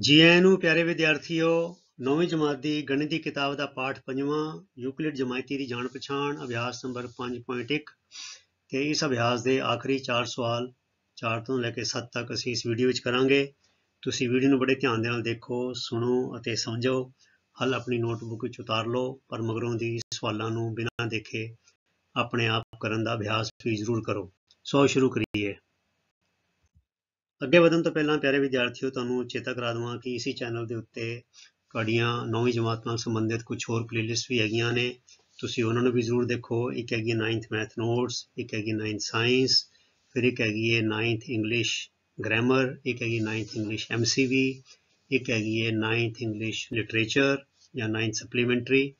ਜੀ ਆਇਆਂ ਨੂੰ ਪਿਆਰੇ ਵਿਦਿਆਰਥੀਓ 9ਵੀਂ ਜਮਾਤ ਦੀ ਗਣਿਤ ਦੀ ਕਿਤਾਬ ਦਾ ਪਾਠ 5ਵਾਂ ਯੂਕਲਿਡ ਜਮਾਇਤੀ ਦੀ ਜਾਣ ਪਛਾਣ ਅਭਿਆਸ ਨੰਬਰ 5.1 ਤੇ ਇਸ ਅਭਿਆਸ ਦੇ ਆਖਰੀ 4 ਸਵਾਲ 4 ਤੋਂ ਲੈ ਕੇ 7 ਤੱਕ ਅਸੀਂ ਇਸ ਵੀਡੀਓ ਵਿੱਚ ਕਰਾਂਗੇ ਤੁਸੀਂ ਵੀਡੀਓ ਨੂੰ ਬੜੇ ਧਿਆਨ ਦੇ ਨਾਲ ਦੇਖੋ ਸੁਣੋ ਅਤੇ ਸਮਝੋ ਹੱਲ ਆਪਣੀ ਨੋਟਬੁੱਕ ਵਿੱਚ ਉਤਾਰ ਲਓ ਪਰ ਮਗਰੋਂ ਦੀ ਸਵਾਲਾਂ ਨੂੰ ਬਿਨਾਂ ਦੇਖੇ ਆਪਣੇ ਆਪ ਕਰਨ ਦਾ ਅਭਿਆਸ ਵੀ ਜ਼ਰੂਰ ਕਰੋ ਸੋ ਸ਼ੁਰੂ ਕਰੀਏ ਅੱਗੇ ਵਧਣ ਤੋਂ ਪਹਿਲਾਂ ਪਿਆਰੇ ਵਿਦਿਆਰਥੀਓ ਤੁਹਾਨੂੰ ਚੇਤਾ ਕਰਾ ਦਵਾਂ ਕਿ ਇਸੇ ਚੈਨਲ ਦੇ ਉੱਤੇ ਤੁਹਾਡੀਆਂ ਨੌਵੀਂ ਜਮਾਤ ਨਾਲ ਸੰਬੰਧਿਤ ਕੁਝ ਹੋਰ ਪਲੇਲਿਸਟ ਵੀ ਹੈਗੀਆਂ ਨੇ ਤੁਸੀਂ ਉਹਨਾਂ ਨੂੰ ਵੀ ਜ਼ਰੂਰ ਦੇਖੋ ਇੱਕ ਹੈਗੀ 9th ਮੈਥ ਨੋਟਸ ਇੱਕ ਹੈਗੀ 9th ਸਾਇੰਸ ਫਿਰ ਇੱਕ ਹੈਗੀ ਹੈ 9th ਇੰਗਲਿਸ਼ ਗ੍ਰਾਮਰ ਇੱਕ ਹੈਗੀ 9th ਇੰਗਲਿਸ਼ ਐਮਸੀਵੀ ਇੱਕ ਹੈਗੀ ਹੈ 9th ਇੰਗਲਿਸ਼ ਲਿਟਰੇਚਰ ਜਾਂ 9th ਸਪਲੀਮੈਂਟਰੀ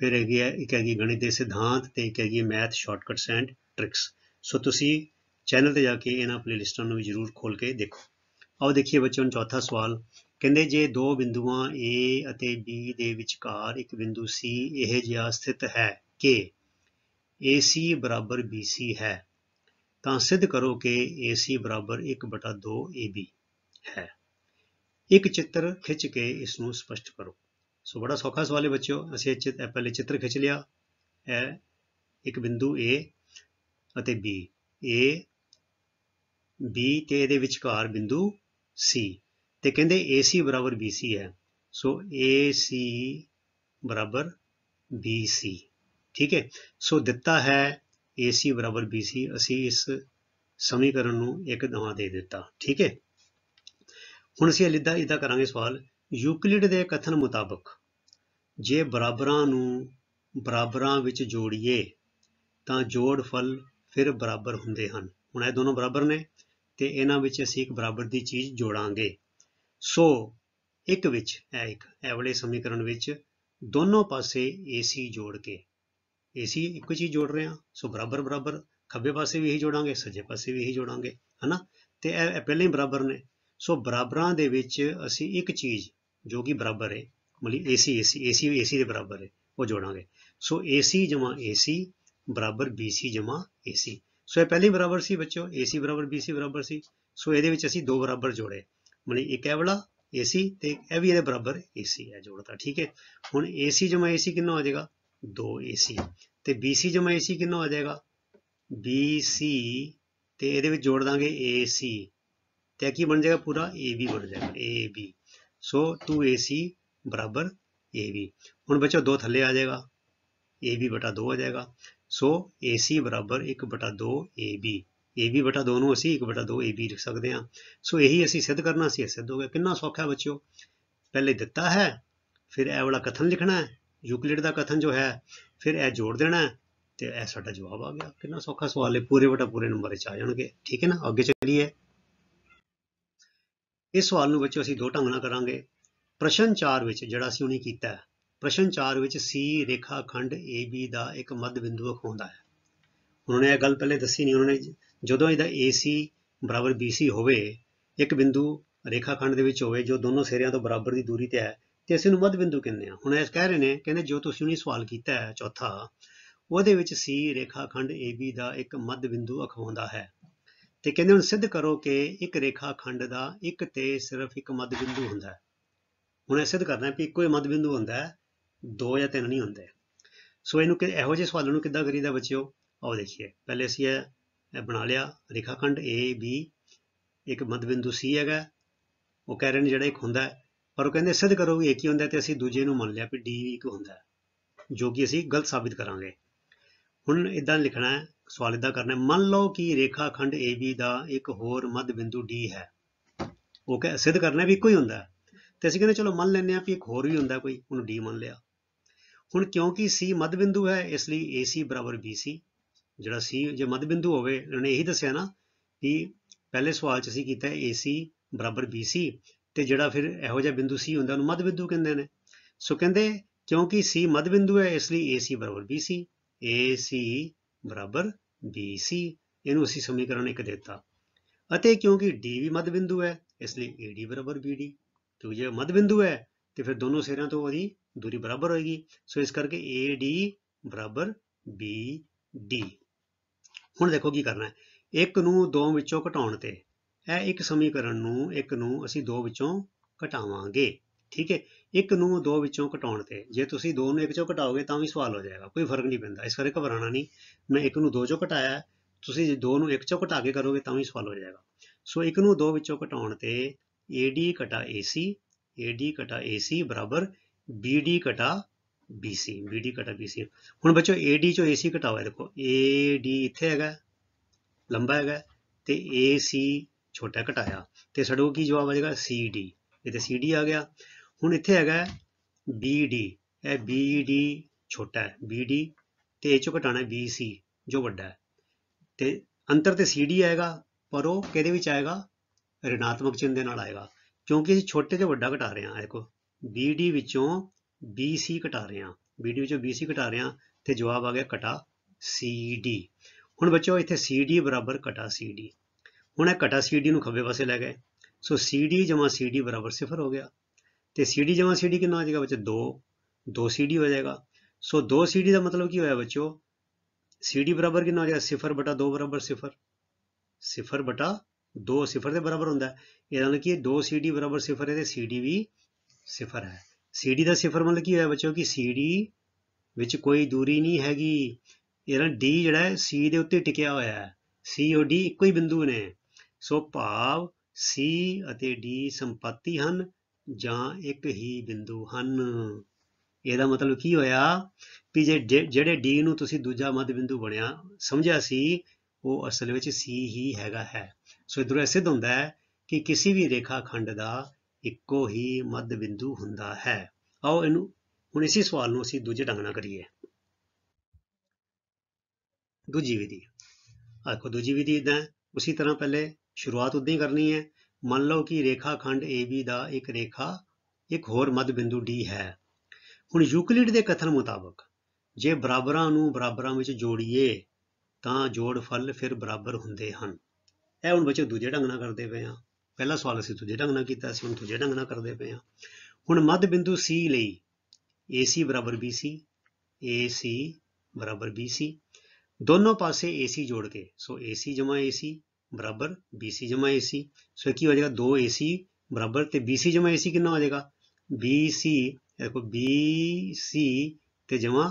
ਫਿਰ ਹੈਗੀ ਹੈ ਇੱਕ ਹੈਗੀ ਗਣਿਤ ਦੇ ਸਿਧਾਂਤ ਤੇ ਇੱਕ ਹੈਗੀ math shortcuts and tricks so ਤੁਸੀਂ ਚੈਨਲ ਤੇ ਜਾ ਕੇ ਇਹਨਾਂ ਪਲੇਲਿਸਟਾਂ ਨੂੰ ਵੀ ਜਰੂਰ ਖੋਲ ਕੇ ਦੇਖੋ ਆਓ ਦੇਖੀਏ ਬੱਚਿਓ ਚੌਥਾ ਸਵਾਲ ਕਹਿੰਦੇ ਜੇ ਦੋ ਬਿੰਦੂਆਂ A ਅਤੇ B ਦੇ ਵਿਚਕਾਰ ਇੱਕ ਬਿੰਦੂ C ਇਹ ਜਿਹਾ ਸਥਿਤ ਹੈ ਕਿ AC BC ਹੈ ਤਾਂ ਸਿੱਧ ਕਰੋ ਕਿ AC 1 AB ਹੈ ਇੱਕ ਚਿੱਤਰ ਖਿੱਚ ਕੇ ਇਸ ਨੂੰ ਸਪਸ਼ਟ ਕਰੋ ਸੋ ਬੜਾ ਸੌਖਾ ਸਵਾਲ ਹੈ ਬੱਚਿਓ ਅਸੀਂ ਚਿੱਤਰ ਪਹਿਲੇ ਚਿੱਤਰ ਖਿੱਚ ਲਿਆ ਹੈ ਇੱਕ ਬਿੰਦੂ A ਅਤੇ B A B ਤੇ ਇਹਦੇ ਵਿਚਕਾਰ ਬਿੰਦੂ C ਤੇ ਕਹਿੰਦੇ AC ਬਰਾਬਰ BC ਹੈ ਸੋ AC ਬਰਾਬਰ BC ਠੀਕ ਹੈ ਸੋ ਦਿੱਤਾ ਹੈ AC ਬਰਾਬਰ BC ਅਸੀਂ ਇਸ ਸਮੀਕਰਨ ਨੂੰ ਇੱਕ ਦਵਾ ਦੇ ਦਿੱਤਾ ਠੀਕ ਹੈ ਹੁਣ ਅਸੀਂ ਲਿੱਦਾ ਇਹਦਾ ਕਰਾਂਗੇ ਸਵਾਲ ਯੂਕਲਿਡ ਦੇ ਕਥਨ ਮੁਤਾਬਕ ਜੇ ਬਰਾਬਰਾਂ ਨੂੰ ਬਰਾਬਰਾਂ ਵਿੱਚ ਜੋੜੀਏ ਤਾਂ ਜੋੜਫਲ ਫਿਰ ਬਰਾਬਰ ਹੁੰਦੇ ਹਨ ਹੁਣ ਇਹ ਦੋਨੋਂ ਬਰਾਬਰ ਨੇ ਤੇ ਇਹਨਾਂ ਵਿੱਚ ਅਸੀਂ ਇੱਕ ਬਰਾਬਰ ਦੀ ਚੀਜ਼ ਜੋੜਾਂਗੇ ਸੋ ਇੱਕ ਵਿੱਚ ਐ ਇੱਕ ਐਵਲੇ ਸਮੀਕਰਨ ਵਿੱਚ ਦੋਨੋਂ ਪਾਸੇ AC ਜੋੜ ਕੇ AC ਇੱਕੋ ਚੀਜ਼ ਜੋੜ ਰਹੇ ਹਾਂ ਸੋ ਬਰਾਬਰ ਬਰਾਬਰ ਖੱਬੇ ਪਾਸੇ ਵੀ ਇਹੀ ਜੋੜਾਂਗੇ ਸੱਜੇ ਪਾਸੇ ਵੀ ਇਹੀ ਜੋੜਾਂਗੇ ਹਨਾ ਤੇ ਇਹ ਪਹਿਲੇ ਹੀ ਬਰਾਬਰ ਨੇ ਸੋ ਬਰਾਬਰਾਂ ਦੇ ਵਿੱਚ ਅਸੀਂ ਇੱਕ ਚੀਜ਼ ਜੋ ਕਿ ਬਰਾਬਰ ਹੈ ਮਤਲਬ AC AC AC ਵੀ AC ਦੇ ਬਰਾਬਰ ਹੈ ਉਹ ਜੋੜਾਂਗੇ ਸੋ AC AC ਬਰਾਬਰ BC AC ਸੋ ਇਹ ਪਹਿਲੀ ਬਰਾਬਰ ਸੀ ਬੱਚਿਓ AC ਬਰਾਬਰ BC ਬਰਾਬਰ ਸੀ ਸੋ ਇਹਦੇ ਵਿੱਚ ਅਸੀਂ ਦੋ ਬਰਾਬਰ ਜੋੜੇ ਮਨੇ ਇੱਕ ਇਹ ਵਾਲਾ AC ਤੇ ਇਹ ਵੀ ਇਹਦੇ ਬਰਾਬਰ AC ਹੈ ਜੋੜਤਾ ਠੀਕ ਹੈ ਹੁਣ AC ਜਮਾ AC ਕਿੰਨਾ ਹੋ ਜਾਏਗਾ 2AC ਤੇ BC ਜਮਾ AC ਕਿੰਨਾ ਹੋ ਜਾਏਗਾ BC ਤੇ ਇਹਦੇ ਵਿੱਚ ਜੋੜ ਦਾਂਗੇ AC ਤੇ ਕੀ ਬਣ ਜਾਏਗਾ ਪੂਰਾ AB ਬਣ ਜਾਏਗਾ AB ਸੋ 2AC ਬਰਾਬਰ AB ਹੁਣ ਬੱਚੋ ਦੋ ਥੱਲੇ ਆ ਜਾਏਗਾ AB 2 ਆ ਜਾਏਗਾ ਸੋ AC ਬਰਾਬਰ 1/2 AB AB 2 ਨੂੰ ਅਸੀਂ 1/2 AB ਲਿਖ ਸਕਦੇ ਹਾਂ ਸੋ ਇਹੀ ਅਸੀਂ ਸਿੱਧ ਕਰਨਾ ਸੀ ਸਿੱਧ ਹੋ ਗਿਆ ਕਿੰਨਾ ਸੌਖਾ ਹੈ ਬੱਚਿਓ ਪਹਿਲੇ ਦਿੱਤਾ ਹੈ ਫਿਰ ਇਹ ਵਾਲਾ ਕਥਨ ਲਿਖਣਾ ਹੈ ਯੂਕਲਿਡ ਦਾ ਕਥਨ ਜੋ ਹੈ ਫਿਰ ਇਹ ਜੋੜ ਦੇਣਾ ਤੇ ਇਹ ਸਾਡਾ ਜਵਾਬ ਆ ਗਿਆ ਕਿੰਨਾ ਸੌਖਾ ਸਵਾਲ ਹੈ ਪੂਰੇ ਬਟਾ ਪੂਰੇ ਨੰਬਰ ਚ ਆ ਜਾਣਗੇ ਠੀਕ ਹੈ ਨਾ ਅੱਗੇ ਚੱਲੀਏ ਇਸ ਸਵਾਲ ਨੂੰ ਬੱਚਿਓ ਅਸੀਂ ਦੋ ਢੰਗ ਨਾਲ ਕਰਾਂਗੇ ਪ੍ਰਸ਼ਨ 4 ਵਿੱਚ ਜਿਹੜਾ ਅਸੀਂ ਉਹਨੇ ਕੀਤਾ ਪ੍ਰਸ਼ਨ 4 ਵਿੱਚ ਸੀ ਰੇਖਾ ਖੰਡ AB ਦਾ ਇੱਕ ਮੱਧ ਬਿੰਦੂ ਹੁੰਦਾ ਹੈ ਉਹਨਾਂ ਨੇ ਇਹ ਗੱਲ ਪਹਿਲੇ ਦੱਸੀ ਨਹੀਂ ਉਹਨਾਂ ਨੇ ਜਦੋਂ ਇਹਦਾ AC ਬਰਾਬਰ BC ਹੋਵੇ ਇੱਕ ਬਿੰਦੂ ਰੇਖਾ ਖੰਡ ਦੇ ਵਿੱਚ ਹੋਵੇ ਜੋ ਦੋਨੋਂ ਸਿਰਿਆਂ ਤੋਂ ਬਰਾਬਰ ਦੀ ਦੂਰੀ ਤੇ ਹੈ ਤੇ ਅਸੀਂ ਨੂੰ ਮੱਧ ਬਿੰਦੂ ਕਹਿੰਦੇ ਆ ਹੁਣ ਇਹ ਕਹਿ ਰਹੇ ਨੇ ਕਹਿੰਦੇ ਜੋ ਤੁਸੀਂ ਉਹਨੇ ਸਵਾਲ ਕੀਤਾ ਹੈ ਚੌਥਾ ਉਹਦੇ ਵਿੱਚ ਸੀ ਰੇਖਾ ਖੰਡ AB ਦਾ ਇੱਕ ਮੱਧ ਬਿੰਦੂ ਅਖਵਾਉਂਦਾ ਹੈ ਤੇ ਕਹਿੰਦੇ ਹੁਣ ਸਿੱਧ ਕਰੋ ਕਿ ਇੱਕ ਰੇਖਾ ਖੰਡ ਦਾ ਇੱਕ ਤੇ ਸਿਰਫ ਇੱਕ ਮੱਧ ਬਿੰਦੂ ਹੁੰਦਾ ਹੈ ਹੁਣ ਇਹ ਸਿੱਧ ਕਰਨਾ ਹੈ ਕਿ ਇੱਕੋ ਹੀ ਮੱਧ ਬਿੰਦੂ ਹੁੰਦਾ ਹੈ ਦੋ ਜਾਂ ਤਿੰਨ ਨਹੀਂ ਹੁੰਦੇ ਸੋ ਇਹਨੂੰ ਕਿ ਇਹੋ ਜਿਹੇ ਸਵਾਲਾਂ ਨੂੰ ਕਿੱਦਾਂ ਕਰੀਦਾ ਬੱਚਿਓ ਆਓ ਦੇਖੀਏ ਪਹਿਲੇ ਅਸੀਂ ਇਹ ਬਣਾ ਲਿਆ ਰੇਖਾਖੰਡ AB ਇੱਕ ਇੱਕ ਬਿੰਦੂ C ਹੈਗਾ ਉਹ ਕਹਿ ਰਹੇ ਨੇ ਜਿਹੜਾ ਇੱਕ ਹੁੰਦਾ ਪਰ ਉਹ ਕਹਿੰਦੇ ਸਿੱਧ ਕਰੋ ਵੀ ਇੱਕ ਹੀ ਹੁੰਦਾ ਤੇ ਅਸੀਂ ਦੂਜੇ ਨੂੰ ਮੰਨ ਲਿਆ ਵੀ D ਇੱਕ ਹੁੰਦਾ ਜੋ ਕਿ ਅਸੀਂ ਗਲਤ ਸਾਬਿਤ ਕਰਾਂਗੇ ਹੁਣ ਇਦਾਂ ਲਿਖਣਾ ਹੈ ਸਵਾਲ ਇਦਾਂ ਕਰਨਾ ਹੈ ਮੰਨ ਲਓ ਕਿ ਰੇਖਾਖੰਡ AB ਦਾ ਇੱਕ ਹੋਰ ਮੱਧ ਬਿੰਦੂ D ਹੈ ਉਹ ਕਹੇ ਸਿੱਧ ਕਰਨਾ ਵੀ ਇੱਕੋ ਹੀ ਹੁੰਦਾ ਤੇ ਅਸੀਂ ਕਹਿੰਦੇ ਚਲੋ ਮੰਨ ਲੈਂਦੇ ਆ ਵੀ ਇੱਕ ਹੋਰ ਵੀ ਹੁੰਦਾ ਕੋਈ ਉਹਨੂੰ D ਮੰਨ ਲਿਆ ਹੁਣ ਕਿਉਂਕਿ C ਮੱਧ ਬਿੰਦੂ ਹੈ ਇਸ ਲਈ AC BC ਜਿਹੜਾ C ਜੇ ਮੱਧ ਬਿੰਦੂ ਹੋਵੇ ਇਹਨਾਂ ਨੇ ਇਹੀ ਦੱਸਿਆ ਨਾ ਕਿ ਪਹਿਲੇ ਸਵਾਲ 'ਚ ਅਸੀਂ ਕੀਤਾ AC BC ਤੇ ਜਿਹੜਾ ਫਿਰ ਇਹੋ ਜਿਹਾ ਬਿੰਦੂ C ਹੁੰਦਾ ਉਹਨੂੰ ਮੱਧ ਬਿੰਦੂ ਕਹਿੰਦੇ ਨੇ ਸੋ ਕਹਿੰਦੇ ਕਿਉਂਕਿ C ਮੱਧ ਬਿੰਦੂ ਹੈ ਇਸ ਲਈ AC BC AC BC ਇਹਨੂੰ ਅਸੀਂ ਸਮੀਕਰਨ ਇੱਕ ਦਿੱਤਾ ਅਤੇ ਕਿਉਂਕਿ D ਵੀ ਮੱਧ ਬਿੰਦੂ ਹੈ ਇਸ ਲਈ AD BD ਕਿਉਂਕਿ ਜੇ ਮੱਧ ਬਿੰਦੂ ਹੈ ਤੇ ਫਿਰ ਦੋਨੋਂ ਸਿਰਿਆਂ ਤੋਂ ਉਹਦੀ ਦੂਰੀ ਬਰਾਬਰ ਹੋਏਗੀ ਸੋ ਇਸ ਕਰਕੇ AD ਬਰਾਬਰ BD ਹੁਣ ਦੇਖੋ ਕੀ ਕਰਨਾ ਹੈ 1 ਨੂੰ 2 ਵਿੱਚੋਂ ਘਟਾਉਣ ਤੇ ਇਹ ਇੱਕ ਸਮੀਕਰਨ ਨੂੰ 1 ਨੂੰ ਅਸੀਂ 2 ਵਿੱਚੋਂ ਘਟਾਵਾਂਗੇ ਠੀਕ ਹੈ 1 ਨੂੰ 2 ਵਿੱਚੋਂ ਘਟਾਉਣ ਤੇ ਜੇ ਤੁਸੀਂ 2 ਨੂੰ 1 ਚੋਂ ਘਟਾਓਗੇ ਤਾਂ ਵੀ ਸਵਾਲ ਹੋ ਜਾਏਗਾ ਕੋਈ ਫਰਕ ਨਹੀਂ ਪੈਂਦਾ ਇਸ ਕਰਕੇ ਘਬਰਾਣਾ ਨਹੀਂ ਮੈਂ 1 ਨੂੰ 2 ਚੋਂ ਘਟਾਇਆ ਤੁਸੀਂ ਜੇ 2 ਨੂੰ 1 ਚੋਂ ਘਟਾ ਕੇ ਕਰੋਗੇ ਤਾਂ ਵੀ ਸਵਾਲ ਹੋ ਜਾਏਗਾ ਸੋ 1 ਨੂੰ 2 ਵਿੱਚੋਂ ਘਟਾਉਣ ਤੇ AD AC AD AC BD ਘਟਾ BC BD ਘਟਾ BC ਹੁਣ ਬੱਚੋ AD ਚੋਂ AC ਘਟਾਓ ਇਹ ਦੇਖੋ AD ਇੱਥੇ ਹੈਗਾ ਲੰਬਾ ਹੈਗਾ ਤੇ AC ਛੋਟਾ ਘਟਾਇਆ ਤੇ ਸਾਡੋ ਕੀ ਜਵਾਬ ਆ ਜਾਏਗਾ CD ਇਹ ਤੇ CD ਆ ਗਿਆ ਹੁਣ ਇੱਥੇ ਹੈਗਾ BD ਇਹ BD ਛੋਟਾ ਹੈ BD ਤੇ ਇਹ ਚੋਂ ਘਟਾਣਾ BC ਜੋ ਵੱਡਾ ਹੈ ਤੇ ਅੰਤਰ ਤੇ CD ਆਏਗਾ ਪਰ ਉਹ ਕਿਹਦੇ ਵਿੱਚ ਆਏਗਾ ਰਿਣਾਤਮਕ ਚਿੰਨ੍ਹ ਦੇ ਨਾਲ ਆਏਗਾ ਕਿਉਂਕਿ ਅਸੀਂ ਛੋਟੇ ਤੇ ਵੱਡਾ ਘਟਾ ਰਹੇ ਹਾਂ ਦੇਖੋ BD ਵਿੱਚੋਂ BC ਘਟਾ ਰਹੇ ਹਾਂ BD ਵਿੱਚੋਂ BC ਘਟਾ ਰਹੇ ਹਾਂ ਤੇ ਜਵਾਬ ਆ ਗਿਆ ਘਟਾ CD ਹੁਣ ਬੱਚੋ ਇੱਥੇ CD ਬਰਾਬਰ ਘਟਾ CD ਹੁਣ ਇਹ ਘਟਾ CD ਨੂੰ ਖੱਬੇ ਪਾਸੇ ਲੈ ਗਏ ਸੋ CD CD ਬਰਾਬਰ 0 ਹੋ ਗਿਆ ਤੇ CD ਜਮਾ CD ਕਿੰਨਾ ਆ ਜਾਏਗਾ ਬੱਚੋ 2 2 CD ਹੋ ਜਾਏਗਾ ਸੋ 2 CD ਦਾ ਮਤਲਬ ਕੀ ਹੋਇਆ ਬੱਚੋ CD ਬਰਾਬਰ ਕਿੰਨਾ ਹੋ ਜਾਏਗਾ 0 ਬਟਾ 2 ਬਰਾਬਰ 0 0 ਬਟਾ 2 0 ਦੇ ਬਰਾਬਰ ਹੁੰਦਾ ਇਹਦਾ ਮਤਲਬ ਕਿ 2 CD ਬਰਾਬਰ 0 ਹੈ ਤੇ CD ਵੀ ਸਿਫਰ ਹੈ CD ਦਾ ਸਿਫਰ ਮਤਲਬ ਕੀ ਹੋਇਆ ਬੱਚਿਓ ਕਿ CD ਵਿੱਚ ਕੋਈ ਦੂਰੀ ਨਹੀਂ ਹੈਗੀ ਇਹਨਾਂ D ਜਿਹੜਾ ਹੈ C ਦੇ ਉੱਤੇ ਟਿਕਿਆ ਹੋਇਆ ਹੈ C ਔਰ D ਇੱਕੋ ਹੀ ਬਿੰਦੂ ਨੇ ਸੋ ਭਾਵ C ਅਤੇ D ਸੰਪਤੀ ਹਨ ਜਾਂ ਇੱਕ ਹੀ ਬਿੰਦੂ ਹਨ ਇਹਦਾ ਮਤਲਬ ਕੀ ਹੋਇਆ ਕਿ ਜੇ ਜਿਹੜੇ D ਨੂੰ ਤੁਸੀਂ ਦੂਜਾ ਮੱਧ ਬਿੰਦੂ ਬਣਿਆ ਸਮਝਿਆ ਸੀ ਉਹ ਅਸਲ ਵਿੱਚ C ਹੀ ਹੈਗਾ ਹੈ ਸੋ ਇਧਰ ਇਹ ਸਿੱਧ ਹੁੰਦਾ ਹੈ ਕਿ ਕਿਸੇ ਵੀ ਰੇਖਾ ਖੰਡ ਦਾ ਇੱਕੋ ਹੀ ਮੱਧ ਬਿੰਦੂ ਹੁੰਦਾ ਹੈ ਆਓ ਇਹਨੂੰ ਹੁਣ ਇਸੇ ਸਵਾਲ ਨੂੰ ਅਸੀਂ ਦੂਜੇ ਢੰਗ ਨਾਲ ਕਰੀਏ ਦੂਜੀ ਵਿਧੀ ਆਖੋ ਦੂਜੀ ਵਿਧੀ ਇਦਾਂ ਉਸੇ ਤਰ੍ਹਾਂ ਪਹਿਲੇ ਸ਼ੁਰੂਆਤ ਉਦਾਂ ਹੀ ਕਰਨੀ ਹੈ ਮੰਨ ਲਓ ਕਿ ਰੇਖਾਖੰਡ AB ਦਾ ਇੱਕ ਰੇਖਾ ਇੱਕ ਹੋਰ ਮੱਧ ਬਿੰਦੂ D ਹੈ ਹੁਣ ਯੂਕਲਿਡ ਦੇ ਕਥਨ ਮੁਤਾਬਕ ਜੇ ਬਰਾਬਰਾਂ ਨੂੰ ਬਰਾਬਰਾਂ ਵਿੱਚ ਜੋੜੀਏ ਤਾਂ ਜੋੜਫਲ ਫਿਰ ਬਰਾਬਰ ਹੁੰਦੇ ਹਨ ਇਹ ਹੁਣ ਬੱਚੇ ਦੂਜੇ ਢੰਗ ਨਾਲ ਕਰਦੇ ਪਏ ਆ ਪਹਿਲਾ ਸਵਾਲ ਅਸੀਂ ਤੁਝੇ ਢੰਗ ਨਾਲ ਕੀਤਾ ਸੀ ਹੁਣ ਤੁਝੇ ਢੰਗ ਨਾਲ ਕਰਦੇ ਪਏ ਆ ਹੁਣ ਮੱਧ ਬਿੰਦੂ C ਲਈ AC BC AC BC ਦੋਨੋਂ ਪਾਸੇ AC ਜੋੜ ਕੇ ਸੋ AC AC ਬਰਾਬਰ BC AC ਸੋ ਕੀ ਹੋ ਜਾਏਗਾ 2AC ਬਰਾਬਰ ਤੇ BC AC ਕਿੰਨਾ ਹੋ ਜਾਏਗਾ BC ਦੇਖੋ BC ਤੇ ਜਮਾ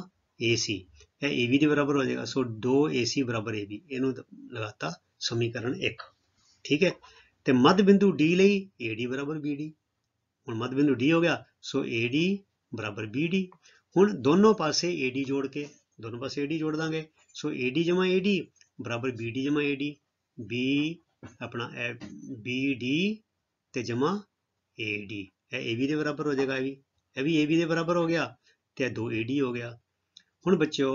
AC ਇਹ AB ਦੇ ਬਰਾਬਰ ਹੋ ਜਾਏਗਾ ਸੋ 2AC ਬਰਾਬਰ AB ਇਹਨੂੰ ਲਗਾਤਾ ਸਮੀਕਰਨ 1 ਠੀਕ ਹੈ ਤੇ ਮੱਧ ਬਿੰਦੂ D ਲਈ AD BD ਹੁਣ ਮੱਧ ਬਿੰਦੂ D ਹੋ ਗਿਆ ਸੋ AD BD ਹੁਣ ਦੋਨੋਂ ਪਾਸੇ AD ਜੋੜ ਕੇ ਦੋਨੋਂ ਪਾਸੇ AD ਜੋੜ ਦਾਂਗੇ ਸੋ AD AD BD AD B ਆਪਣਾ BD ਤੇ ਜਮਾ AD ਇਹ AB ਦੇ ਬਰਾਬਰ ਹੋ ਜਾਏਗਾ ਇਹ ਵੀ ਇਹ ਵੀ AB ਦੇ ਬਰਾਬਰ ਹੋ ਗਿਆ ਤੇ ਇਹ 2AD ਹੋ ਗਿਆ ਹੁਣ ਬੱਚਿਓ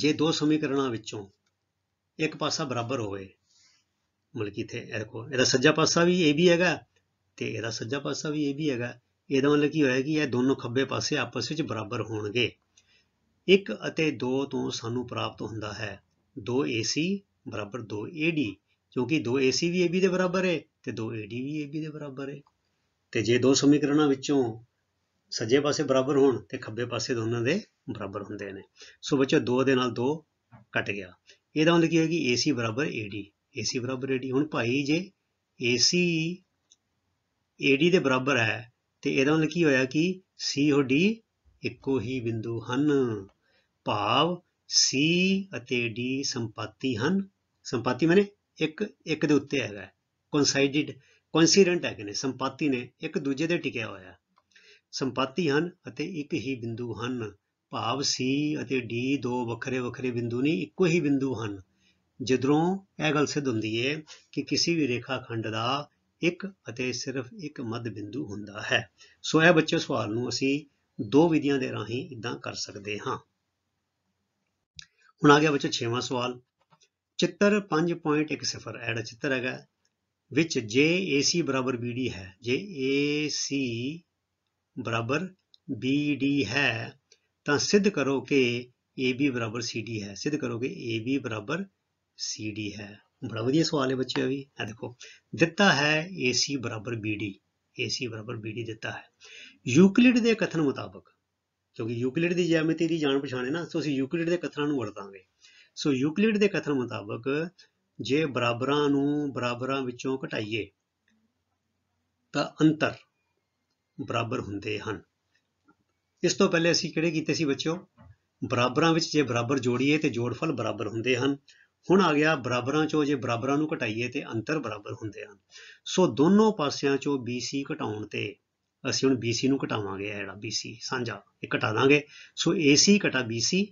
ਜੇ ਦੋ ਸਮੀਕਰਨਾਂ ਵਿੱਚੋਂ ਇੱਕ ਪਾਸਾ ਬਰਾਬਰ ਹੋਵੇ ਮਤਲਬ ਕਿ ਇੱਥੇ ਇਹ ਦੇਖੋ ਇਹਦਾ ਸੱਜਾ ਪਾਸਾ ਵੀ ਇਹ ਵੀ ਹੈਗਾ ਤੇ ਇਹਦਾ ਸੱਜਾ ਪਾਸਾ ਵੀ ਇਹ ਵੀ ਹੈਗਾ ਇਹਦਾ ਮਤਲਬ ਕੀ ਹੋਇਆ ਕਿ ਇਹ ਦੋਨੋਂ ਖੱਬੇ ਪਾਸੇ ਆਪਸ ਵਿੱਚ ਬਰਾਬਰ ਹੋਣਗੇ 1 ਅਤੇ 2 ਤੋਂ ਸਾਨੂੰ ਪ੍ਰਾਪਤ ਹੁੰਦਾ ਹੈ 2AC 2AD ਕਿਉਂਕਿ 2AC ਵੀ AB ਦੇ ਬਰਾਬਰ ਹੈ ਤੇ 2AD ਵੀ AB ਦੇ ਬਰਾਬਰ ਹੈ ਤੇ ਜੇ ਦੋ ਸਮੀਕਰਨਾਂ ਵਿੱਚੋਂ ਸੱਜੇ ਪਾਸੇ ਬਰਾਬਰ ਹੋਣ ਤੇ ਖੱਬੇ ਪਾਸੇ ਦੋਨਾਂ ਦੇ ਬਰਾਬਰ ਹੁੰਦੇ ਨੇ ਸੋ ਬੱਚੋ 2 ਦੇ ਨਾਲ 2 ਕੱਟ ਗਿਆ ਇਹਦਾ ਮਤਲਬ ਕੀ ਹੈ ਕਿ AC AD AC ਬਰਾਬਰ AD ਹੁਣ ਭਾਈ ਜੇ AC AD ਦੇ ਬਰਾਬਰ ਹੈ ਤੇ ਇਹਦਾ ਮਤਲਬ ਕੀ ਹੋਇਆ ਕਿ C ਔਰ D ਇੱਕੋ ਹੀ ਬਿੰਦੂ ਹਨ ਭਾਵ C ਅਤੇ D ਸੰਪਾਤੀ ਹਨ ਸੰਪਾਤੀ ਮੈਨੇ ਇੱਕ ਇੱਕ ਦੇ ਉੱਤੇ ਹੈਗਾ ਕੋਇਨਸਾਈਡਡ ਕੋਇਨਸੀਡੈਂਟ ਹੈ ਕਿਨੇ ਸੰਪਾਤੀ ਨੇ ਇੱਕ ਦੂਜੇ ਦੇ ਟਿਕਿਆ ਹੋਇਆ ਸੰਪਾਤੀ ਹਨ ਅਤੇ ਇੱਕ ਹੀ ਬਿੰਦੂ ਹਨ ਭਾਵ C ਅਤੇ D ਦੋ ਵੱਖਰੇ ਵੱਖਰੇ ਬਿੰਦੂ ਨਹੀਂ ਇੱਕੋ ਹੀ ਬਿੰਦੂ ਹਨ ਜਦੋਂ ਇਹ ਗੱਲ ਸਿੱਧ ਹੁੰਦੀ ਹੈ ਕਿ ਕਿਸੇ ਵੀ ਰੇਖਾ ਖੰਡ ਦਾ ਇੱਕ ਅਤੇ ਸਿਰਫ ਇੱਕ ਮੱਧ ਬਿੰਦੂ ਹੁੰਦਾ ਹੈ ਸੋ ਇਹ ਬੱਚੇ ਸਵਾਲ ਨੂੰ ਅਸੀਂ ਦੋ ਵਿਧੀਆਂ ਦੇ ਰਾਹੀਂ ਇਦਾਂ ਕਰ ਸਕਦੇ ਹਾਂ ਹੁਣ ਆ ਗਿਆ ਬੱਚੇ 6ਵਾਂ ਸਵਾਲ ਚਿੱਤਰ 5.10 ਐਡਾ ਚਿੱਤਰ ਹੈਗਾ ਵਿੱਚ ਜੇ AC BD ਹੈ ਜੇ AC BD ਹੈ ਤਾਂ ਸਿੱਧ ਕਰੋ ਕਿ AB CD ਹੈ ਸਿੱਧ ਕਰੋ ਕਿ AB CD ਹੈ ਬੜਾ ਵਧੀਆ ਸਵਾਲ ਹੈ ਬੱਚਿਓ ਵੀ ਇਹ ਦੇਖੋ ਦਿੱਤਾ ਹੈ AC ਬਰਾਬਰ BD AC ਬਰਾਬਰ BD ਦਿੱਤਾ ਹੈ ਯੂਕਲਿਡ ਦੇ ਕਥਨ ਮੁਤਾਬਕ ਕਿਉਂਕਿ ਯੂਕਲਿਡ ਦੀ ਜਿਓਮੈਟਰੀ ਦੀ ਜਾਣ ਪਛਾਣ ਹੈ ਨਾ ਸੋ ਅਸੀਂ ਯੂਕਲਿਡ ਦੇ ਕਥਨਾਂ ਨੂੰ ਵਰਤਾਂਗੇ ਸੋ ਯੂਕਲਿਡ ਦੇ ਕਥਨ ਮੁਤਾਬਕ ਜੇ ਬਰਾਬਰਾਂ ਨੂੰ ਬਰਾਬਰਾਂ ਵਿੱਚੋਂ ਘਟਾਈਏ ਤਾਂ ਅੰਤਰ ਬਰਾਬਰ ਹੁੰਦੇ ਹਨ ਇਸ ਤੋਂ ਪਹਿਲੇ ਅਸੀਂ ਕਿਹੜੇ ਕੀਤੇ ਸੀ ਬੱਚਿਓ ਬਰਾਬਰਾਂ ਵਿੱਚ ਜੇ ਬਰਾਬਰ ਜੋੜੀਏ ਤੇ ਜੋੜਫਲ ਬਰਾਬਰ ਹੁੰਦੇ ਹਨ ਹੁਣ ਆ ਗਿਆ ਬਰਾਬਰਾਂ ਚੋਂ ਜੇ ਬਰਾਬਰਾਂ ਨੂੰ ਘਟਾਈਏ ਤੇ ਅੰਤਰ ਬਰਾਬਰ ਹੁੰਦੇ ਹਨ ਸੋ ਦੋਨੋਂ ਪਾਸਿਆਂ ਚੋਂ BC ਘਟਾਉਣ ਤੇ ਅਸੀਂ ਹੁਣ BC ਨੂੰ ਘਟਾਵਾਂਗੇ ਇਹ ਜਿਹੜਾ BC ਸਾਂਝਾ ਇਹ ਘਟਾ ਦਾਂਗੇ ਸੋ AC ਘਟਾ BC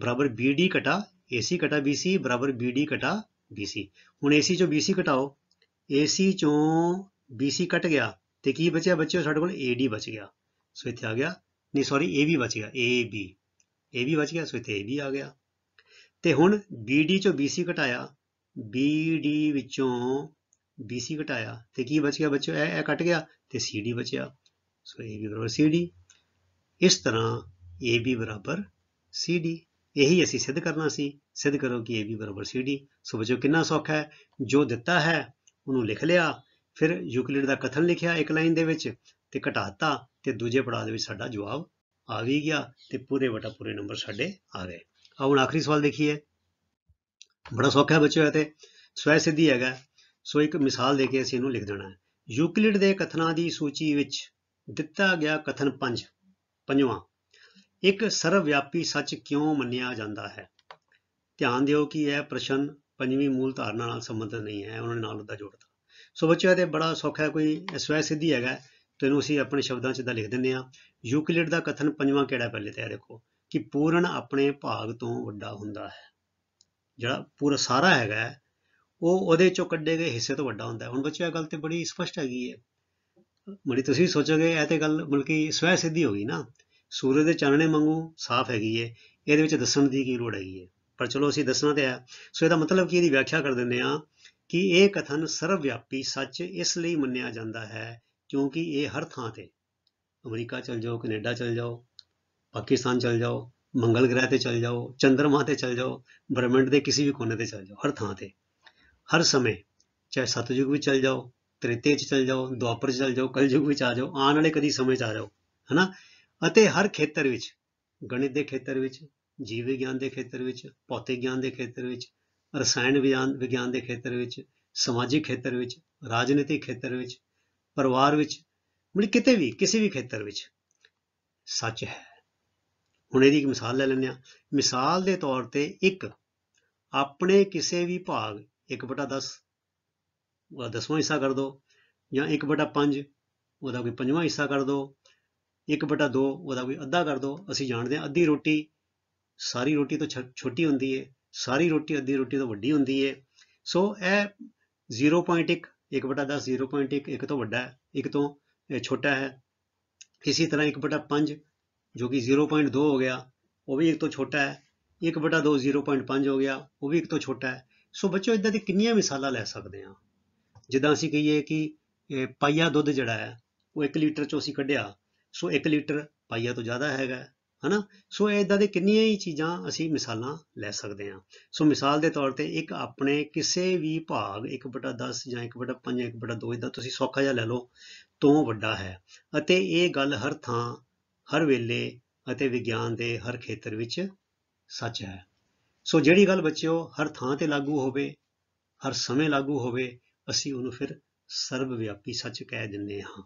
ਬਰਾਬਰ BD ਘਟਾ AC ਘਟਾ BC ਬਰਾਬਰ BD ਘਟਾ BC ਹੁਣ AC ਚੋਂ BC ਘਟਾਓ AC ਚੋਂ BC ਕੱਟ ਗਿਆ ਤੇ ਕੀ ਬਚਿਆ ਬੱਚਿਓ ਸਾਡੇ ਕੋਲ AD ਬਚ ਗਿਆ ਸੋ ਇੱਥੇ ਆ ਗਿਆ ਨਹੀਂ ਸੌਰੀ AB ਬਚ ਗਿਆ AB AB ਬਚ ਗਿਆ ਸੋ ਇੱਥੇ AB ਆ ਗਿਆ ਤੇ ਹੁਣ BD ਚੋਂ BC ਘਟਾਇਆ BD ਵਿੱਚੋਂ BC ਘਟਾਇਆ ਤੇ ਕੀ ਬਚਿਆ ਬੱਚੋ ਇਹ ਇਹ ਕੱਟ ਗਿਆ ਤੇ CD ਬਚਿਆ ਸੋ AB ਬਰਾਬਰ CD ਇਸ ਤਰ੍ਹਾਂ AB ਬਰਾਬਰ CD ਇਹੀ ਅਸੀਂ ਸਿੱਧ ਕਰਨਾ ਸੀ ਸਿੱਧ ਕਰੋ ਕਿ AB ਬਰਾਬਰ CD ਸੋ ਬੱਚੋ ਕਿੰਨਾ ਸੌਖਾ ਹੈ ਜੋ ਦਿੱਤਾ ਹੈ ਉਹਨੂੰ ਲਿਖ ਲਿਆ ਫਿਰ ਯੂਕਲਿਡ ਦਾ ਕਥਨ ਲਿਖਿਆ ਇੱਕ ਲਾਈਨ ਦੇ ਵਿੱਚ ਤੇ ਘਟਾਤਾ ਤੇ ਦੂਜੇ ਪੜਾਅ ਦੇ ਵਿੱਚ ਸਾਡਾ ਜਵਾਬ ਆ ਵੀ ਗਿਆ ਤੇ ਪੂਰੇ ਵਟਾ ਪੂਰੇ ਨੰਬਰ ਸਾਡੇ ਆ ਗਏ ਹੁਣ ਆਖਰੀ ਸਵਾਲ ਦੇਖੀਏ ਬੜਾ ਸੌਖਾ ਬੱਚਿਓ ਹੈ ਤੇ ਸਵੈ ਸਿੱਧੀ ਹੈਗਾ ਸੋ ਇੱਕ ਮਿਸਾਲ ਦੇ ਕੇ ਅਸੀਂ ਇਹਨੂੰ ਲਿਖ ਦੇਣਾ ਹੈ ਯੂਕਲਿਡ ਦੇ ਕਥਨਾਂ ਦੀ ਸੂਚੀ ਵਿੱਚ ਦਿੱਤਾ ਗਿਆ ਕਥਨ 5 ਪੰਜਵਾਂ ਇੱਕ ਸਰਵ ਵਿਆਪੀ ਸੱਚ ਕਿਉਂ ਮੰਨਿਆ ਜਾਂਦਾ ਹੈ ਧਿਆਨ ਦਿਓ ਕਿ ਇਹ ਪ੍ਰਸ਼ਨ ਪੰਜਵੀਂ ਮੂਲ ਧਾਰਨਾ ਨਾਲ ਸੰਬੰਧਿਤ ਨਹੀਂ ਹੈ ਉਹਨਾਂ ਨੇ ਨਾਲ ਉਹਦਾ ਜੋੜਤਾ ਸੋ ਬੱਚਿਓ ਇਹ ਬੜਾ ਸੌਖਾ ਹੈ ਕੋਈ ਸਵੈ ਸਿੱਧੀ ਹੈਗਾ ਤੇ ਇਹਨੂੰ ਅਸੀਂ ਆਪਣੇ ਸ਼ਬਦਾਂ 'ਚ ਦਾ ਲਿਖ ਦਿੰਦੇ ਆ ਯੂਕਲਿਡ ਦਾ ਕਥਨ ਪੰਜਵਾਂ ਕਿਹੜਾ ਪਹਿਲੇ ਤੇ ਆ ਦੇਖੋ ਕਿ ਪੂਰਨ ਆਪਣੇ ਭਾਗ ਤੋਂ ਵੱਡਾ ਹੁੰਦਾ ਹੈ ਜਿਹੜਾ ਪੂਰਾ ਸਾਰਾ ਹੈਗਾ ਉਹ ਉਹਦੇ ਚੋਂ ਕੱਢੇ ਗਏ ਹਿੱਸੇ ਤੋਂ ਵੱਡਾ ਹੁੰਦਾ ਹੁਣ ਬੱਚਿਆ ਗੱਲ ਤੇ ਬੜੀ ਸਪਸ਼ਟ ਹੈਗੀ ਹੈ ਮੜੀ ਤੁਸੀਂ ਸੋਚੋਗੇ ਇਹ ਤੇ ਗੱਲ ਬਲਕਿ ਸਵੈ ਸਿੱਧੀ ਹੋ ਗਈ ਨਾ ਸੂਰਜ ਦੇ ਚਾਨਣੇ ਵਾਂਗੂ ਸਾਫ਼ ਹੈਗੀ ਹੈ ਇਹਦੇ ਵਿੱਚ ਦੱਸਣ ਦੀ ਕੀ ਲੋੜ ਹੈਗੀ ਹੈ ਪਰ ਚਲੋ ਅਸੀਂ ਦੱਸਣਾ ਤੇ ਆ ਸੋ ਇਹਦਾ ਮਤਲਬ ਕੀ ਇਹਦੀ ਵਿਆਖਿਆ ਕਰ ਦਿੰਦੇ ਆ ਕਿ ਇਹ ਕਥਨ ਸਰਵ ਵਿਆਪੀ ਸੱਚ ਇਸ ਲਈ ਮੰਨਿਆ ਜਾਂਦਾ ਹੈ ਕਿਉਂਕਿ ਇਹ ਹਰ ਥਾਂ ਤੇ ਅਮਰੀਕਾ ਚਲ ਜਾਓ ਕੈਨੇਡਾ ਚਲ ਜਾਓ ਪਾਕਿਸਤਾਨ ਚਲ ਜਾਓ ਮੰਗਲ ਗ੍ਰਹਿ ਤੇ ਚਲ ਜਾਓ ਚੰਦਰਮਾ ਤੇ ਚਲ ਜਾਓ ਬ੍ਰਹਿਮੰਡ ਦੇ ਕਿਸੇ ਵੀ ਕੋਨੇ ਤੇ ਚਲ ਜਾਓ ਹਰ ਥਾਂ ਤੇ ਹਰ ਸਮੇਂ ਚਾਹੇ ਸਤਜੁਗ ਵਿੱਚ ਚਲ ਜਾਓ ਤ੍ਰੇਤੇ ਚ ਚਲ ਜਾਓ ਦੁਆਪਰ ਚ ਚਲ ਜਾਓ ਕਲਯੁਗ ਵਿੱਚ ਆ ਜਾਓ ਆਉਣ ਵਾਲੇ ਕਦੀ ਸਮੇਂ ਚ ਆ ਜਾਓ ਹਨਾ ਅਤੇ ਹਰ ਖੇਤਰ ਵਿੱਚ ਗਣਿਤ ਦੇ ਖੇਤਰ ਵਿੱਚ ਜੀਵ ਵਿਗਿਆਨ ਦੇ ਖੇਤਰ ਵਿੱਚ ਭੌਤਿਕ ਗਿਆਨ ਦੇ ਖੇਤਰ ਵਿੱਚ ਰਸਾਇਣ ਵਿਗਿਆਨ ਵਿਗਿਆਨ ਦੇ ਖੇਤਰ ਵਿੱਚ ਸਮਾਜਿਕ ਖੇਤਰ ਵਿੱਚ ਰਾਜਨੀਤਿਕ ਖੇਤਰ ਵਿੱਚ ਪਰਿਵਾਰ ਵਿੱਚ ਮਿਲ ਕਿਤੇ ਵੀ ਕਿਸੇ ਵੀ ਖੇਤਰ ਵਿੱਚ ਸੱਚ ਹੈ ਹੁਣ ਇਹਦੀ ਇੱਕ ਮਿਸਾਲ ਲੈ ਲੈਂਦੇ ਆ ਮਿਸਾਲ ਦੇ ਤੌਰ ਤੇ ਇੱਕ ਆਪਣੇ ਕਿਸੇ ਵੀ ਭਾਗ 1/10 ਉਹਦਾ ਦਸਵਾਂ ਹਿੱਸਾ ਕਰ ਦੋ ਜਾਂ 1/5 ਉਹਦਾ ਕੋਈ ਪੰਜਵਾਂ ਹਿੱਸਾ ਕਰ ਦੋ 1/2 ਉਹਦਾ ਕੋਈ ਅੱਧਾ ਕਰ ਦੋ ਅਸੀਂ ਜਾਣਦੇ ਹਾਂ ਅੱਧੀ ਰੋਟੀ ਸਾਰੀ ਰੋਟੀ ਤੋਂ ਛੋਟੀ ਹੁੰਦੀ ਹੈ ਸਾਰੀ ਰੋਟੀ ਅੱਧੀ ਰੋਟੀ ਤੋਂ ਵੱਡੀ ਹੁੰਦੀ ਹੈ ਸੋ ਇਹ 0.1 1/10 0.1 1 ਤੋਂ ਵੱਡਾ ਹੈ 1 ਤੋਂ ਛੋਟਾ ਹੈ ਇਸੇ ਤਰ੍ਹਾਂ 1/5 ਜੋ ਕਿ 0.2 ਹੋ ਗਿਆ ਉਹ ਵੀ ਇੱਕ ਤੋਂ ਛੋਟਾ ਹੈ 1 2 0.5 ਹੋ ਗਿਆ ਉਹ ਵੀ ਇੱਕ ਤੋਂ ਛੋਟਾ ਹੈ ਸੋ ਬੱਚੋ ਇਦਾਂ ਦੀ ਕਿੰਨੀਆਂ ਮਿਸਾਲਾਂ ਲੈ ਸਕਦੇ ਆ ਜਿੱਦਾਂ ਅਸੀਂ ਕਹੀਏ ਕਿ ਪਾਈਆ ਦੁੱਧ ਜਿਹੜਾ ਹੈ ਉਹ 1 ਲੀਟਰ ਚੋਂ ਅਸੀਂ ਕੱਢਿਆ ਸੋ 1 ਲੀਟਰ ਪਾਈਆ ਤੋਂ ਜ਼ਿਆਦਾ ਹੈਗਾ ਹਨਾ ਸੋ ਇਦਾਂ ਦੇ ਕਿੰਨੀਆਂ ਹੀ ਚੀਜ਼ਾਂ ਅਸੀਂ ਮਿਸਾਲਾਂ ਲੈ ਸਕਦੇ ਆ ਸੋ ਮਿਸਾਲ ਦੇ ਤੌਰ ਤੇ ਇੱਕ ਆਪਣੇ ਕਿਸੇ ਵੀ ਭਾਗ 1/10 ਜਾਂ 1/5 1/2 ਇਦਾਂ ਤੁਸੀਂ ਸੌਖਾ ਜਿਹਾ ਲੈ ਲਓ ਤੋਂ ਵੱਡਾ ਹੈ ਅਤੇ ਇਹ ਗੱਲ ਹਰ ਥਾਂ ਹਰ ਵੇਲੇ ਅਤੇ ਵਿਗਿਆਨ ਦੇ ਹਰ ਖੇਤਰ ਵਿੱਚ ਸੱਚ ਹੈ ਸੋ ਜਿਹੜੀ ਗੱਲ ਬੱਚਿਓ ਹਰ ਥਾਂ ਤੇ ਲਾਗੂ ਹੋਵੇ ਹਰ ਸਮੇਂ ਲਾਗੂ ਹੋਵੇ ਅਸੀਂ ਉਹਨੂੰ ਫਿਰ ਸਰਵ ਵਿਆਪੀ ਸੱਚ ਕਹਿ ਦਿੰਦੇ ਹਾਂ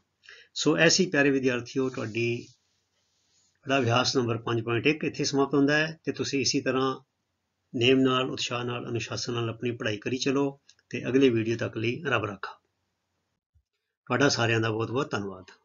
ਸੋ ਐਸੀ ਪਿਆਰੇ ਵਿਦਿਆਰਥੀਓ ਤੁਹਾਡੀ ਜਿਹੜਾ ਅਭਿਆਸ ਨੰਬਰ 5.1 ਇੱਥੇ ਸਮਾਪਤ ਹੁੰਦਾ ਹੈ ਤੇ ਤੁਸੀਂ ਇਸੇ ਤਰ੍ਹਾਂ ਨੇਮ ਨਾਲ ਉਤਸ਼ਾਹ ਨਾਲ ਅਨੁਸ਼ਾਸਨ ਨਾਲ ਆਪਣੀ ਪੜ੍ਹਾਈ ਕਰੀ ਚਲੋ ਤੇ ਅਗਲੇ ਵੀਡੀਓ ਤੱਕ ਲਈ ਰੱਬ ਰੱਖਾ ਤੁਹਾਡਾ ਸਾਰਿਆਂ ਦਾ ਬਹੁਤ ਬਹੁਤ ਧੰਨਵਾਦ